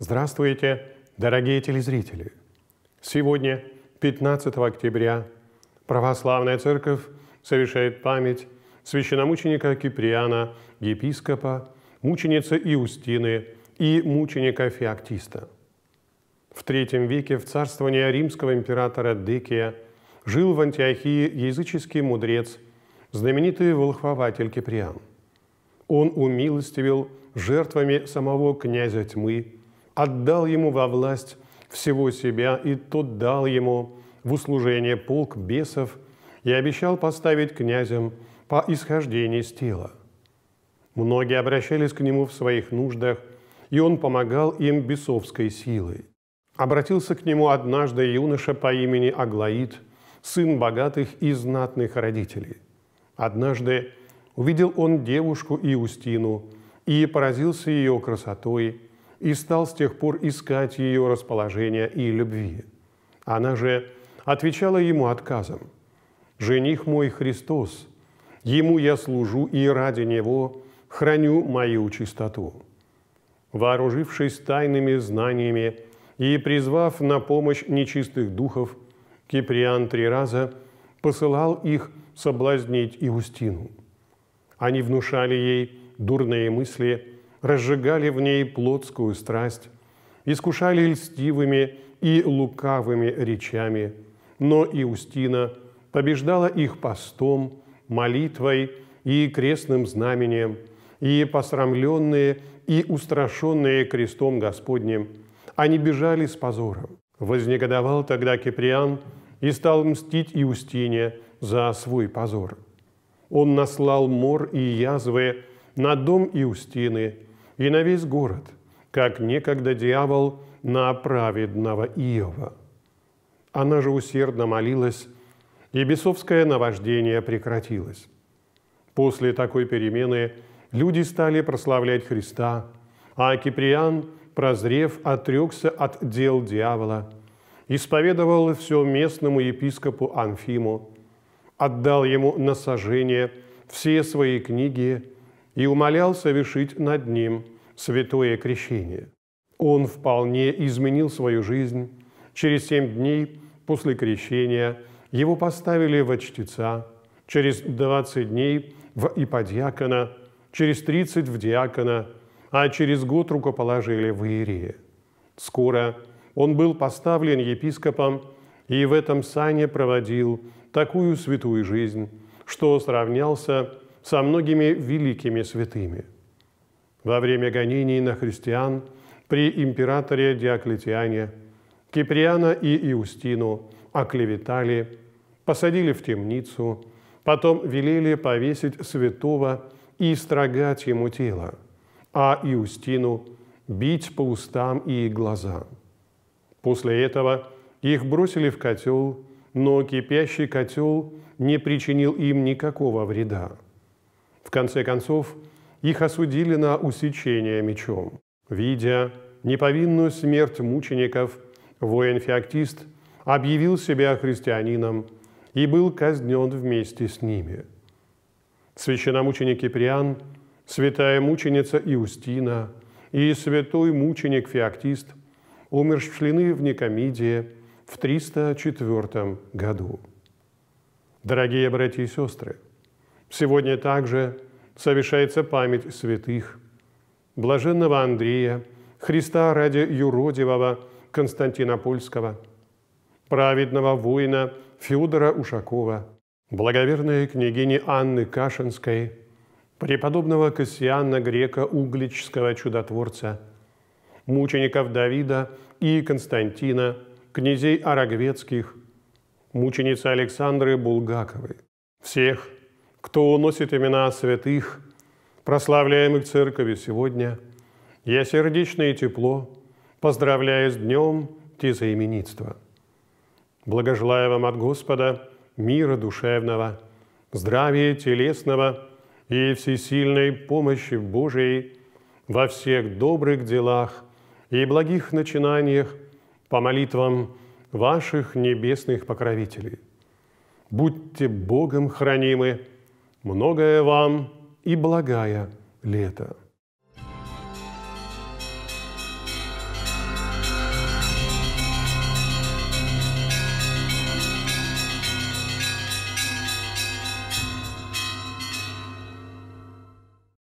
Здравствуйте, дорогие телезрители! Сегодня, 15 октября, Православная Церковь совершает память священномученика Киприана, епископа, мученицы Иустины и мученика Феоктиста. В III веке в царствование римского императора Декия жил в Антиохии языческий мудрец, знаменитый волхвователь Киприан. Он умилостивил жертвами самого князя тьмы – отдал ему во власть всего себя, и тот дал ему в услужение полк бесов и обещал поставить князем по исхождении с тела. Многие обращались к нему в своих нуждах, и он помогал им бесовской силой. Обратился к нему однажды юноша по имени Аглаид, сын богатых и знатных родителей. Однажды увидел он девушку Иустину и поразился ее красотой – и стал с тех пор искать ее расположения и любви. Она же отвечала ему отказом. «Жених мой Христос, ему я служу и ради него храню мою чистоту». Вооружившись тайными знаниями и призвав на помощь нечистых духов, Киприан три раза посылал их соблазнить Иустину. Они внушали ей дурные мысли – разжигали в ней плотскую страсть, искушали льстивыми и лукавыми речами, но Иустина побеждала их постом, молитвой и крестным знаменем, и посрамленные и устрашенные крестом Господним, они бежали с позором. Вознегодовал тогда Киприан и стал мстить Иустине за свой позор. Он наслал мор и язвы на дом Иустины – и на весь город, как некогда дьявол на праведного Иова. Она же усердно молилась, и бесовское наваждение прекратилось. После такой перемены люди стали прославлять Христа, а Киприан, прозрев, отрекся от дел дьявола, исповедовал все местному епископу Анфиму, отдал ему на сожжение все свои книги и умолял совершить над ним святое крещение. Он вполне изменил свою жизнь. Через семь дней после крещения его поставили во чтеца, через 20 дней в иподиакона, через 30 в диакона, а через год рукоположили в Иерее. Скоро он был поставлен епископом и в этом сане проводил такую святую жизнь, что сравнялся со многими великими святыми. Во время гонений на христиан при императоре Диоклетиане Киприана и Иустину оклеветали, посадили в темницу, потом велели повесить святого и строгать ему тело, а Иустину бить по устам и глазам. После этого их бросили в котел, но кипящий котел не причинил им никакого вреда. В конце концов, их осудили на усечение мечом. Видя неповинную смерть мучеников, воин-феоктист объявил себя христианином и был казнен вместе с ними. Священномученик Киприан, святая мученица Иустина и святой мученик Феоктист умерщвлены в Никомидии в 304 году. Дорогие братья и сестры, – Сегодня также совершается память святых блаженного Андрея, Христа ради Юродивого Константинопольского, праведного воина Федора Ушакова, благоверной княгини Анны Кашинской, преподобного Кассиана Грека Угличского чудотворца, мучеников Давида и Константина, князей Арагвецких, мученицы Александры Булгаковой, всех – кто уносит имена святых, прославляемых церковью сегодня, я сердечно и тепло поздравляю с днем тезаименитства. Благожелаю вам от Господа мира душевного, здравия телесного и всесильной помощи Божией во всех добрых делах и благих начинаниях по молитвам ваших небесных покровителей. Будьте Богом хранимы – многое вам и благая лето.